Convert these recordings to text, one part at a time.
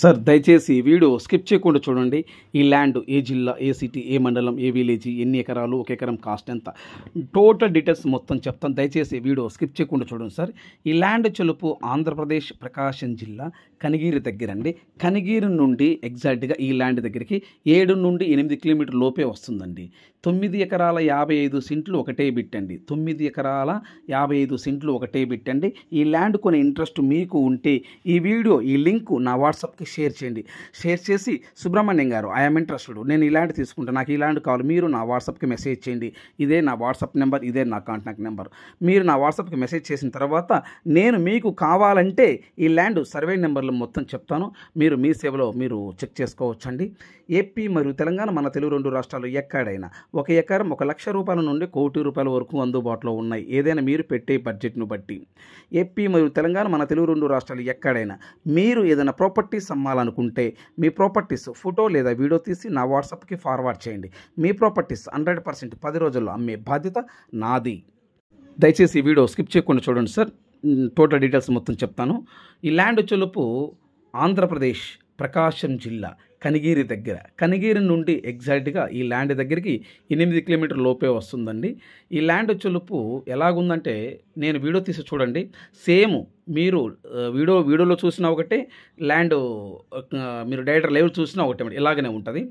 sir దయచేసి ఈ video skip చేయకుండా చూడండి ఈ ల్యాండ్ ఏ జిల్లా ఏ సిటీ ఏ మండలం ఏ విలేజ్ ఎన్ని ఎకరాలు ఒక ఎకరం కాస్ట్ ఎంత టోటల్ డీటెయిల్స్ మొత్తం చెప్తాను దయచేసి ఈ వీడియో స్కిప్ చేయకుండా చూడండి సార్ ఈ ల్యాండ్ చెలుపు ఆంధ్రప్రదేశ్ ప్రకాశం జిల్లా కనిగిరి దగ్గర అండి కనిగిరి నుండి ఎగ్జాక్ట్గా ఈ ల్యాండ్ దగ్గరికి ఏడు నుండి ఎనిమిది కిలోమీటర్ లోపే వస్తుందండి తొమ్మిది ఎకరాల యాభై ఐదు సెంట్లు ఒకటే బిట్టండి తొమ్మిది ఎకరాల యాభై ఐదు సెంట్లు ఒకటే బిట్టండి ఈ ల్యాండ్ కొనే ఇంట్రెస్ట్ మీకు ఉంటే ఈ వీడియో ఈ లింకు నా వాట్సాప్ వాట్సాప్కి షేర్ చేయండి షేర్ చేసి సుబ్రహ్మణ్యం గారు ఐఎమ్ ఇంట్రెస్టెడ్ నేను ఇలాంటి తీసుకుంటా నాకు ఇలాంటి కావాలి మీరు నా వాట్సాప్కి మెసేజ్ చేయండి ఇదే నా వాట్సాప్ నెంబర్ ఇదే నా కాంటాక్ట్ నెంబర్ మీరు నా వాట్సాప్కి మెసేజ్ చేసిన తర్వాత నేను మీకు కావాలంటే ఈ ల్యాండ్ సర్వే నెంబర్లు మొత్తం చెప్తాను మీరు మీ సేవలో మీరు చెక్ చేసుకోవచ్చండి ఏపీ మరియు తెలంగాణ మన తెలుగు రెండు రాష్ట్రాలు ఎక్కడైనా ఒక ఎకరం ఒక లక్ష రూపాయల నుండి కోటి రూపాయల వరకు అందుబాటులో ఉన్నాయి ఏదైనా మీరు పెట్టే బడ్జెట్ను బట్టి ఏపీ మరియు తెలంగాణ మన తెలుగు రెండు రాష్ట్రాలు ఎక్కడైనా మీరు ఏదైనా ప్రాపర్టీస్ ప్రాపర్టీస్ అమ్మాలనుకుంటే మీ ప్రాపర్టీస్ ఫోటో లేదా వీడియో తీసి నా వాట్సాప్కి ఫార్వర్డ్ చేయండి మీ ప్రాపర్టీస్ హండ్రెడ్ పర్సెంట్ పది రోజుల్లో అమ్మే బాధ్యత నాది దయచేసి ఈ వీడియో స్కిప్ చేయకుండా చూడండి సార్ టోటల్ డీటెయిల్స్ మొత్తం చెప్తాను ఈ ల్యాండ్ చెలుపు ఆంధ్రప్రదేశ్ ప్రకాశం జిల్లా కనిగిరి దగ్గర కనిగిరి నుండి ఎగ్జాక్ట్గా ఈ ల్యాండ్ దగ్గరికి ఎనిమిది కిలోమీటర్ లోపే వస్తుందండి ఈ ల్యాండ్ వచ్చేలోపు ఎలాగుందంటే నేను వీడియో తీసి చూడండి సేమ్ మీరు వీడియో వీడియోలో చూసిన ఒకటే ల్యాండ్ మీరు డైరెక్టర్ లైవ్ చూసినా ఒకటే ఇలాగనే ఉంటుంది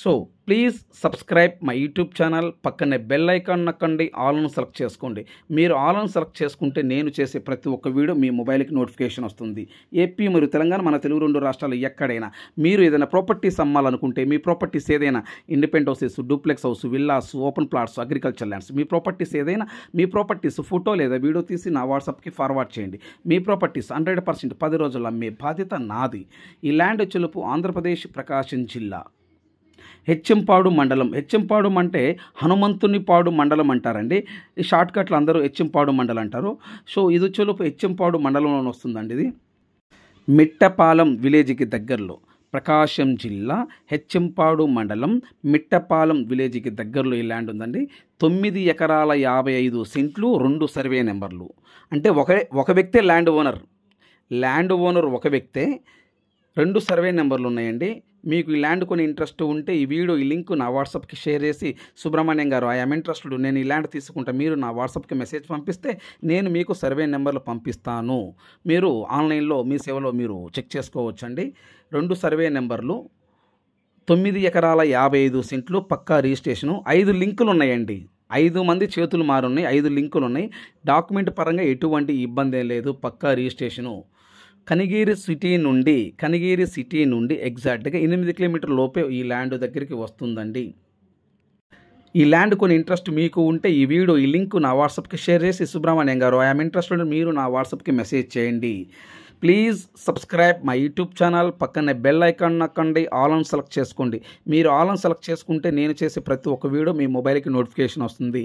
so please subscribe my YouTube channel పక్కనే బెల్ ఐకాన్ నక్కండి ఆల్ను సెలెక్ట్ చేసుకోండి మీరు ఆల్ను సెలెక్ట్ చేసుకుంటే నేను చేసే ప్రతి ఒక్క వీడియో మీ మొబైల్కి నోటిఫికేషన్ వస్తుంది ఏపీ మరియు తెలంగాణ మన తెలుగు రెండు రాష్ట్రాలు ఎక్కడైనా మీరు ఏదైనా ప్రాపర్టీస్ అమ్మాలనుకుంటే మీ ప్రాపర్టీస్ ఏదైనా independent houses duplex house villas open plots agriculture lands మీ ప్రాపర్టీస్ ఏదైనా మీ ప్రాపర్టీస్ ఫోటో లేదా వీడియో తీసి నా వాట్సాప్కి ఫార్వర్డ్ చేయండి మీ ప్రాపర్టీస్ హండ్రెడ్ పర్సెంట్ పది రోజులు అమ్మే బాధ్యత నాది ఈ ల్యాండ్ చెలుపు ఆంధ్రప్రదేశ్ ప్రకాశం జిల్లా హెచ్చెంపాడు మండలం హెచ్చెంపాడు అంటే హనుమంతుని పాడు మండలం అంటారండి ఈ షార్ట్ కట్లు అందరూ హెచ్చెంపాడు మండలం అంటారు సో ఇది వచ్చేలోపు హెచ్చెంపాడు మండలంలో వస్తుందండి ఇది మిట్టపాలెం విలేజ్కి దగ్గరలో ప్రకాశం జిల్లా హెచ్చెంపాడు మండలం మిట్టపాలెం విలేజ్కి దగ్గరలో ఈ ల్యాండ్ ఉందండి తొమ్మిది ఎకరాల యాభై ఐదు సెంట్లు రెండు సర్వే నెంబర్లు అంటే ఒక ఒక వ్యక్తే ల్యాండ్ ఓనర్ ల్యాండ్ ఓనర్ ఒక వ్యక్తే రెండు సర్వే నెంబర్లు ఉన్నాయండి మీకు ఈ ల్యాండ్ కొని ఇంట్రెస్ట్ ఉంటే ఈ వీడియో ఈ లింక్ నా వాట్సాప్కి షేర్ చేసి సుబ్రహ్మణ్యం గారు ఐఎమ్ ఇంట్రెస్టెడ్ నేను ఈ ల్యాండ్ తీసుకుంటా మీరు నా వాట్సాప్కి మెసేజ్ పంపిస్తే నేను మీకు సర్వే నెంబర్లు పంపిస్తాను మీరు ఆన్లైన్లో మీ సేవలో మీరు చెక్ చేసుకోవచ్చండి రెండు సర్వే నెంబర్లు తొమ్మిది ఎకరాల యాభై ఐదు సెంట్లు పక్కా రిజిస్ట్రేషను ఐదు లింకులు ఉన్నాయండి ఐదు మంది చేతులు మారున్నాయి ఐదు లింకులు ఉన్నాయి డాక్యుమెంట్ పరంగా ఎటువంటి ఇబ్బంది లేదు పక్కా రిజిస్ట్రేషను కనిగిరి సిటీ నుండి కనిగిరి సిటీ నుండి ఎగ్జాక్ట్గా ఎనిమిది కిలోమీటర్ లోపే ఈ ల్యాండ్ దగ్గరికి వస్తుందండి ఈ ల్యాండ్ కొన్ని ఇంట్రెస్ట్ మీకు ఉంటే ఈ వీడియో ఈ లింక్ నా వాట్సాప్కి షేర్ చేసి సుబ్రహ్మణ్యం గారు ఐఎమ్ ఇంట్రెస్ట్ ఉంటే మీరు నా వాట్సాప్కి మెసేజ్ చేయండి please subscribe my YouTube channel పక్కనే బెల్ ఐకాన్ నక్కండి ఆల్ ఆన్ సెలెక్ట్ చేసుకోండి మీరు ఆల్ ఆన్ సెలెక్ట్ చేసుకుంటే నేను చేసే ప్రతి ఒక్క వీడియో మీ మొబైల్కి నోటిఫికేషన్ వస్తుంది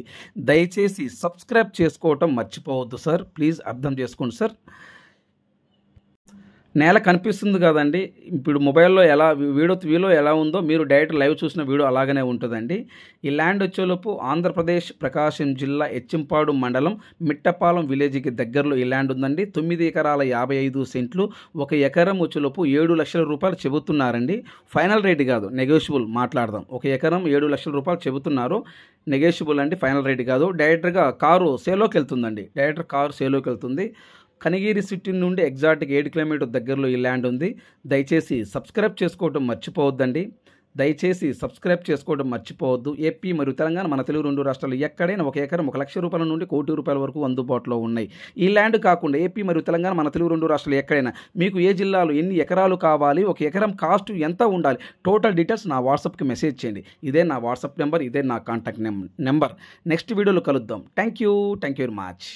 దయచేసి సబ్స్క్రైబ్ చేసుకోవటం మర్చిపోవద్దు సార్ ప్లీజ్ అర్థం చేసుకోండి సార్ నేల కనిపిస్తుంది కదండి ఇప్పుడు మొబైల్లో ఎలా వీడియో వీలో ఎలా ఉందో మీరు డైరెక్ట్ లైవ్ చూసిన వీడియో అలాగనే ఉంటుందండి ఈ ల్యాండ్ వచ్చేలోపు ఆంధ్రప్రదేశ్ ప్రకాశం జిల్లా ఎచ్చింపాడు మండలం మిట్టపాలెం విలేజ్కి దగ్గరలో ఈ ల్యాండ్ ఉందండి తొమ్మిది ఎకరాల యాభై ఐదు సెంట్లు ఒక ఎకరం వచ్చేలోపు ఏడు లక్షల రూపాయలు చెబుతున్నారండి ఫైనల్ రేటు కాదు నెగోషియబుల్ మాట్లాడదాం ఒక ఎకరం ఏడు లక్షల రూపాయలు చెబుతున్నారు నెగోషియబుల్ అండి ఫైనల్ రేట్ కాదు డైరెక్ట్గా కారు సేలోకి వెళ్తుందండి డైరెక్టర్ కారు సేలోకి వెళ్తుంది కనిగిరి సిటీ నుండి ఎగ్జాక్ట్గా ఏడు కిలోమీటర్ దగ్గరలో ఈ ల్యాండ్ ఉంది దయచేసి సబ్స్క్రైబ్ చేసుకోవడం మర్చిపోవద్దండి దయచేసి సబ్స్క్రైబ్ చేసుకోవడం మర్చిపోవద్దు ఏపీ మరియు తెలంగాణ మన తెలుగు రెండు రాష్ట్రాలు ఎక్కడైనా ఒక ఎకరం ఒక లక్ష రూపాయల నుండి కోటి రూపాయల వరకు అందుబాటులో ఉన్నాయి ఈ ల్యాండ్ కాకుండా ఏపీ మరియు తెలంగాణ మన తెలుగు రెండు రాష్ట్రాలు ఎక్కడైనా మీకు ఏ జిల్లాలో ఎన్ని ఎకరాలు కావాలి ఒక ఎకరం కాస్ట్ ఎంత ఉండాలి టోటల్ డీటెయిల్స్ నా వాట్సాప్కి మెసేజ్ చేయండి ఇదే నా వాట్సాప్ నెంబర్ ఇదే నా కాంటాక్ట్ నెంబర్ నెక్స్ట్ వీడియోలో కలుద్దాం thank you thank you very much